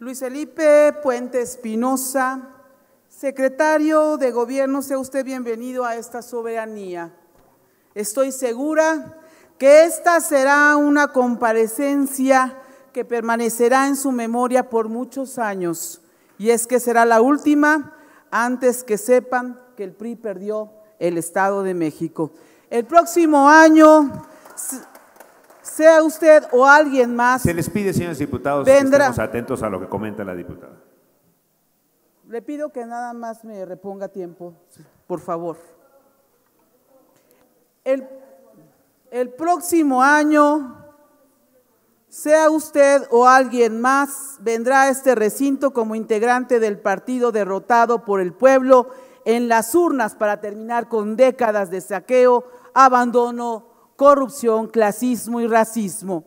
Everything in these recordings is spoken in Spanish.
Luis Felipe Puente Espinosa, secretario de Gobierno, sea usted bienvenido a esta soberanía. Estoy segura que esta será una comparecencia que permanecerá en su memoria por muchos años, y es que será la última antes que sepan que el PRI perdió el Estado de México. El próximo año sea usted o alguien más. Se les pide, señores diputados, que estemos atentos a lo que comenta la diputada. Le pido que nada más me reponga tiempo, por favor. El, el próximo año, sea usted o alguien más, vendrá a este recinto como integrante del partido derrotado por el pueblo en las urnas para terminar con décadas de saqueo, abandono, corrupción, clasismo y racismo.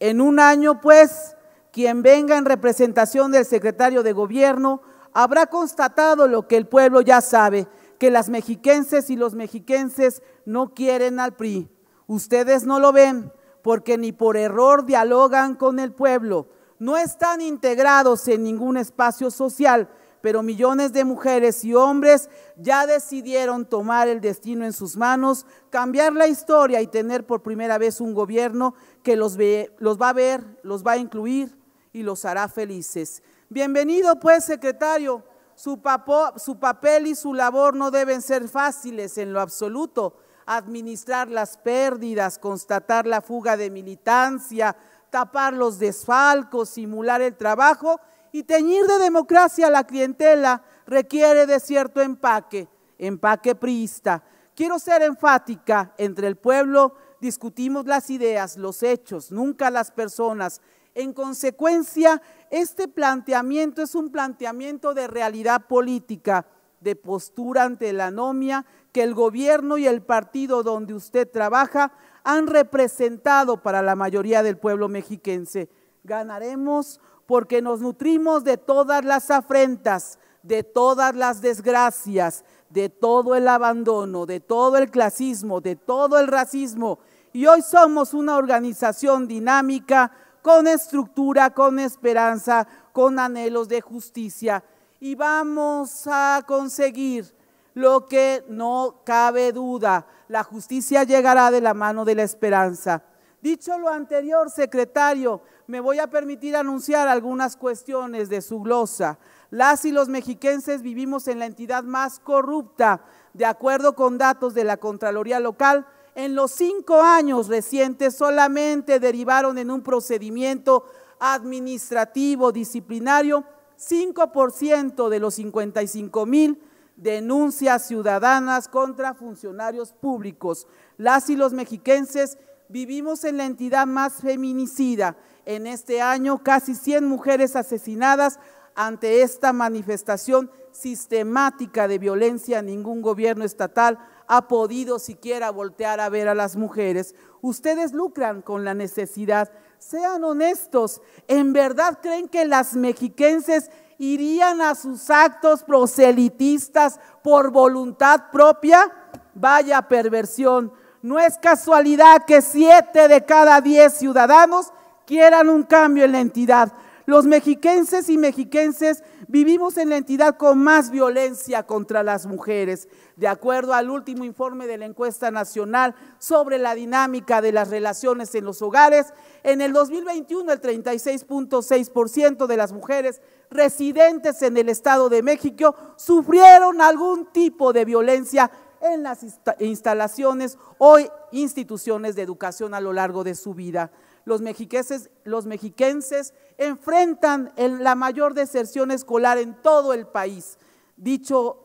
En un año, pues, quien venga en representación del secretario de gobierno habrá constatado lo que el pueblo ya sabe, que las mexiquenses y los mexiquenses no quieren al PRI. Ustedes no lo ven porque ni por error dialogan con el pueblo, no están integrados en ningún espacio social, pero millones de mujeres y hombres ya decidieron tomar el destino en sus manos, cambiar la historia y tener por primera vez un gobierno que los, va a ver, los va a incluir y los hará felices. Bienvenido pues, secretario. su papel y su labor no deben ser fáciles en lo absoluto. Administrar las pérdidas, constatar la fuga de militancia, tapar los desfalcos, simular el trabajo y teñir de democracia la clientela requiere de cierto empaque, empaque priista. Quiero ser enfática, entre el pueblo discutimos las ideas, los hechos, nunca las personas. En consecuencia, este planteamiento es un planteamiento de realidad política, de postura ante la anomia que el gobierno y el partido donde usted trabaja han representado para la mayoría del pueblo mexiquense. Ganaremos porque nos nutrimos de todas las afrentas, de todas las desgracias, de todo el abandono, de todo el clasismo, de todo el racismo. Y hoy somos una organización dinámica, con estructura, con esperanza, con anhelos de justicia. Y vamos a conseguir lo que no cabe duda. La justicia llegará de la mano de la esperanza. Dicho lo anterior, secretario, me voy a permitir anunciar algunas cuestiones de su glosa. Las y los mexiquenses vivimos en la entidad más corrupta, de acuerdo con datos de la Contraloría Local. En los cinco años recientes solamente derivaron en un procedimiento administrativo disciplinario 5% de los 55 mil denuncias ciudadanas contra funcionarios públicos. Las y los mexiquenses Vivimos en la entidad más feminicida. En este año, casi 100 mujeres asesinadas ante esta manifestación sistemática de violencia. Ningún gobierno estatal ha podido siquiera voltear a ver a las mujeres. Ustedes lucran con la necesidad. Sean honestos, ¿en verdad creen que las mexiquenses irían a sus actos proselitistas por voluntad propia? Vaya perversión. No es casualidad que siete de cada diez ciudadanos quieran un cambio en la entidad. Los mexiquenses y mexiquenses vivimos en la entidad con más violencia contra las mujeres, de acuerdo al último informe de la encuesta nacional sobre la dinámica de las relaciones en los hogares. En el 2021, el 36.6% de las mujeres residentes en el Estado de México sufrieron algún tipo de violencia en las instalaciones o instituciones de educación a lo largo de su vida. Los mexiquenses, los mexiquenses enfrentan la mayor deserción escolar en todo el país. Dicho,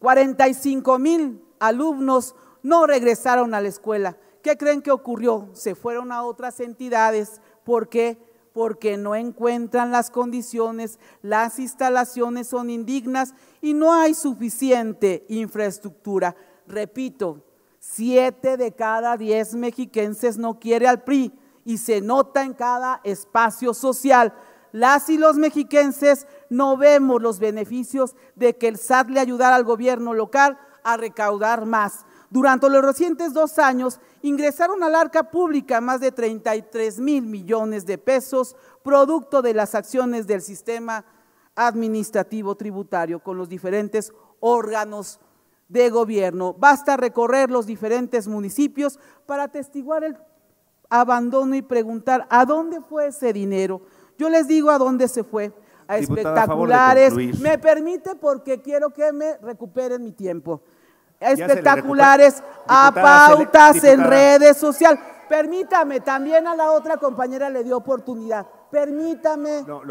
45 mil alumnos no regresaron a la escuela. ¿Qué creen que ocurrió? Se fueron a otras entidades porque porque no encuentran las condiciones, las instalaciones son indignas y no hay suficiente infraestructura. Repito, siete de cada diez mexiquenses no quiere al PRI y se nota en cada espacio social. Las y los mexiquenses no vemos los beneficios de que el SAT le ayudara al gobierno local a recaudar más. Durante los recientes dos años ingresaron al arca pública más de 33 mil millones de pesos, producto de las acciones del sistema administrativo tributario con los diferentes órganos de gobierno. Basta recorrer los diferentes municipios para atestiguar el abandono y preguntar a dónde fue ese dinero. Yo les digo a dónde se fue. A espectaculares. me permite porque quiero que me recuperen mi tiempo espectaculares a pautas en redes sociales. Permítame, también a la otra compañera le dio oportunidad. Permítame, no,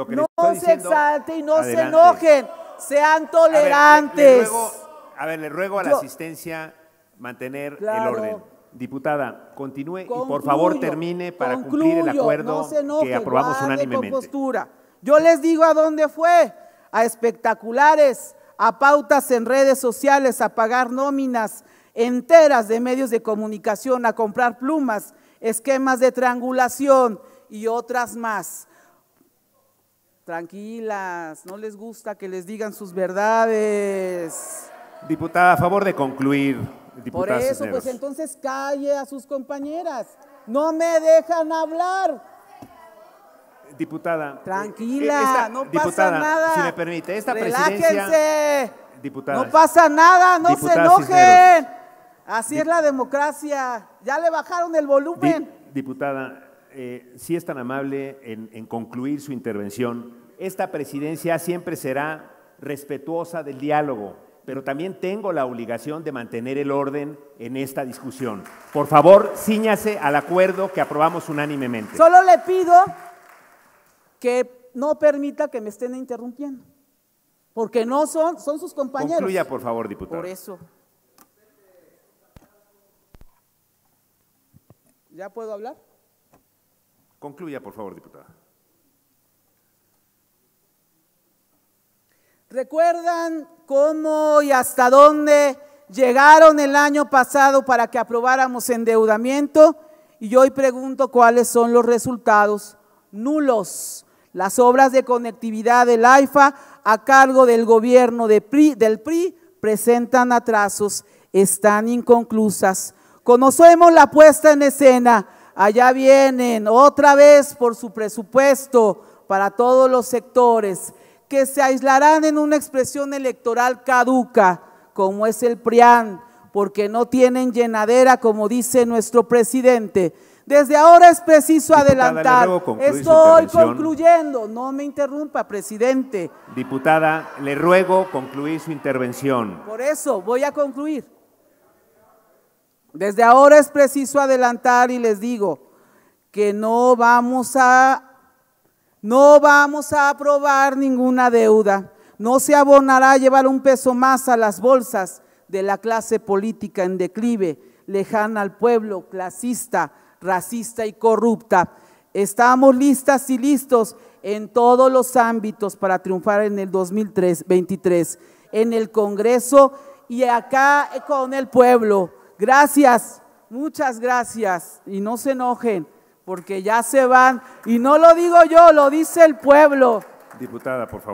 se exalte y no se enojen, sean tolerantes. A ver, le, ruego, a, la asistencia mantener el orden. Diputada, continúe y por favor termine para cumplir el acuerdo que aprobamos unánimemente. Yo les digo a dónde fue, a espectaculares, a pautas en redes sociales, a pagar nóminas enteras de medios de comunicación, a comprar plumas, esquemas de triangulación y otras más. Tranquilas, no les gusta que les digan sus verdades. Diputada, a favor de concluir. Por eso, pues entonces calle a sus compañeras. No me dejan hablar. Diputada. Tranquila, eh, no pasa nada. Si me permite, esta presidencia. Diputada. No pasa nada, no se enojen. Así es la democracia. Ya le bajaron el volumen. diputada, eh, si es tan amable en, en concluir su intervención, esta presidencia siempre será respetuosa del diálogo, pero también tengo la obligación de mantener el orden en esta discusión. Por favor, ciñase al acuerdo que aprobamos unánimemente. Solo le pido que no permita que me estén interrumpiendo. Porque no son, son sus compañeros. Concluya, por favor, diputado. Por eso. ¿Ya puedo hablar? Concluya, por favor, diputada. ¿Recuerdan cómo y hasta dónde llegaron el año pasado para que aprobáramos endeudamiento? Y hoy pregunto cuáles son los resultados nulos. Las obras de conectividad del AIFA a cargo del gobierno del PRI presentan atrasos, están inconclusas. Conocemos la puesta en escena. Allá vienen otra vez por su presupuesto para todos los sectores que se aislarán en una expresión electoral caduca, como es el PRIAN, porque no tienen llenadera, como dice nuestro presidente. Desde ahora es preciso adelantar. Estoy concluyendo, no me interrumpa, presidente. Diputada, le ruego concluir su intervención. Por eso voy a concluir. Desde ahora es preciso adelantar y les digo que no vamos a no vamos a aprobar ninguna deuda. No se abonará a llevar un peso más a las bolsas de la clase política en declive, lejana al pueblo, clasista, racista y corrupta. Estamos listas y listos en todos los ámbitos para triunfar en el 2023, en el Congreso y acá con el pueblo. Gracias, muchas gracias y no se enojen porque ya se van y no lo digo yo, lo dice el pueblo. Diputada, por favor.